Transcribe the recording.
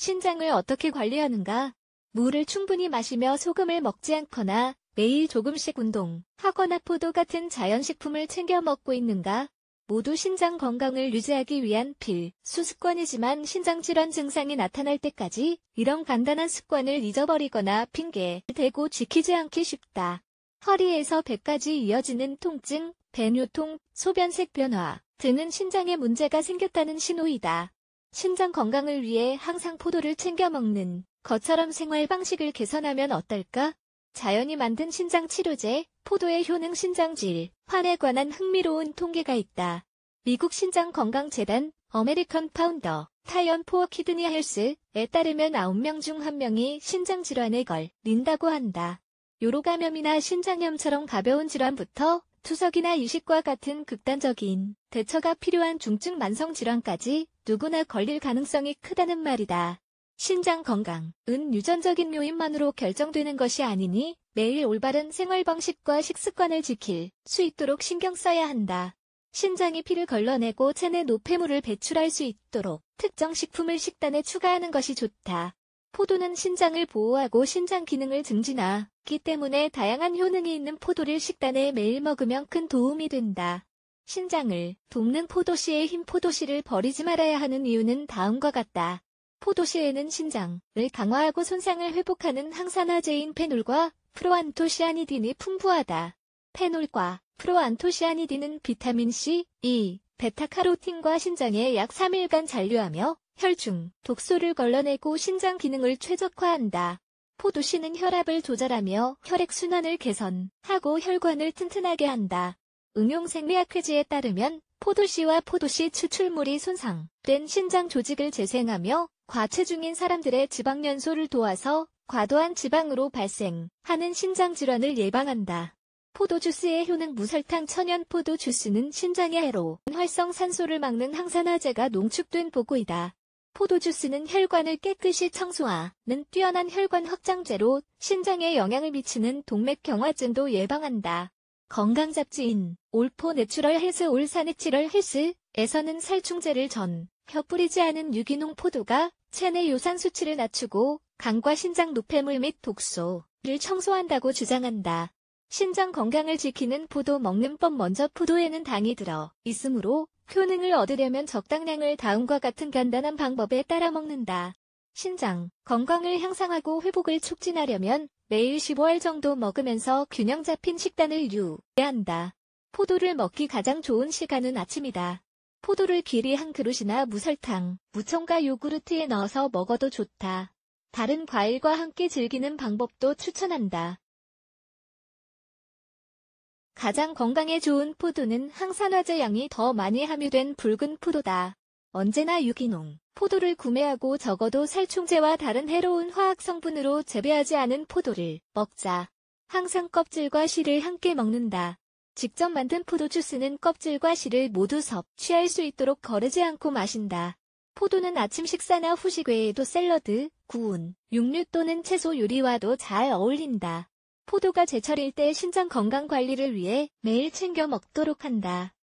신장을 어떻게 관리하는가? 물을 충분히 마시며 소금을 먹지 않거나 매일 조금씩 운동, 하거나 포도 같은 자연식품을 챙겨 먹고 있는가? 모두 신장 건강을 유지하기 위한 필수 습관이지만 신장 질환 증상이 나타날 때까지 이런 간단한 습관을 잊어버리거나 핑계 대고 지키지 않기 쉽다. 허리에서 배까지 이어지는 통증, 배뇨통, 소변색 변화 등은 신장에 문제가 생겼다는 신호이다. 신장 건강을 위해 항상 포도를 챙겨 먹는 것처럼 생활 방식을 개선하면 어떨까? 자연이 만든 신장 치료제, 포도의 효능 신장질, 환에 관한 흥미로운 통계가 있다. 미국 신장 건강재단, 어메리칸 파운더, 타이언 포어 키드니 헬스에 따르면 9명 중 1명이 신장 질환에 걸린다고 한다. 요로감염이나 신장염처럼 가벼운 질환부터 투석이나 이식과 같은 극단적인 대처가 필요한 중증 만성 질환까지 누구나 걸릴 가능성이 크다는 말이다. 신장 건강은 유전적인 요인만으로 결정되는 것이 아니니 매일 올바른 생활 방식과 식습관을 지킬 수 있도록 신경 써야 한다. 신장이 피를 걸러내고 체내 노폐물을 배출할 수 있도록 특정 식품을 식단에 추가하는 것이 좋다. 포도는 신장을 보호하고 신장 기능을 증진하기 때문에 다양한 효능이 있는 포도를 식단에 매일 먹으면 큰 도움이 된다. 신장을 돕는 포도씨의 흰 포도씨를 버리지 말아야 하는 이유는 다음과 같다. 포도씨에는 신장을 강화하고 손상을 회복하는 항산화제인 페놀과 프로안토시아니딘이 풍부하다. 페놀과 프로안토시아니딘은 비타민 C, E, 베타카로틴과 신장에 약 3일간 잔류하며 혈중, 독소를 걸러내고 신장 기능을 최적화한다. 포도씨는 혈압을 조절하며 혈액순환을 개선하고 혈관을 튼튼하게 한다. 응용 생리학회지에 따르면 포도씨와 포도씨 추출물이 손상된 신장 조직을 재생하며 과체중인 사람들의 지방 연소를 도와서 과도한 지방으로 발생하는 신장 질환을 예방한다. 포도주스의 효능 무설탕 천연 포도주스는 신장의 해로 활성산소를 막는 항산화제가 농축된 보고이다. 포도주스는 혈관을 깨끗이 청소하는 뛰어난 혈관 확장제로 신장에 영향을 미치는 동맥경화증도 예방한다. 건강 잡지인 올포 내추럴 헬스 올사내치럴 헬스에서는 살충제를 전 혀뿌리지 않은 유기농 포도가 체내 요산 수치를 낮추고 간과 신장 노폐물 및 독소를 청소한다고 주장한다. 신장 건강을 지키는 포도 먹는 법 먼저 포도에는 당이 들어 있으므로 효능을 얻으려면 적당량을 다음과 같은 간단한 방법에 따라 먹는다. 신장, 건강을 향상하고 회복을 촉진하려면 매일 15알 정도 먹으면서 균형 잡힌 식단을 유의한다. 포도를 먹기 가장 좋은 시간은 아침이다. 포도를 길이 한 그릇이나 무설탕, 무청과 요구르트에 넣어서 먹어도 좋다. 다른 과일과 함께 즐기는 방법도 추천한다. 가장 건강에 좋은 포도는 항산화제 양이 더 많이 함유된 붉은 포도다. 언제나 유기농. 포도를 구매하고 적어도 살충제와 다른 해로운 화학 성분으로 재배하지 않은 포도를 먹자. 항상 껍질과 씨를 함께 먹는다. 직접 만든 포도 주스는 껍질과 씨를 모두 섭취할 수 있도록 거르지 않고 마신다. 포도는 아침 식사나 후식 외에도 샐러드, 구운, 육류 또는 채소 요리와도 잘 어울린다. 포도가 제철일 때 신장 건강 관리를 위해 매일 챙겨 먹도록 한다.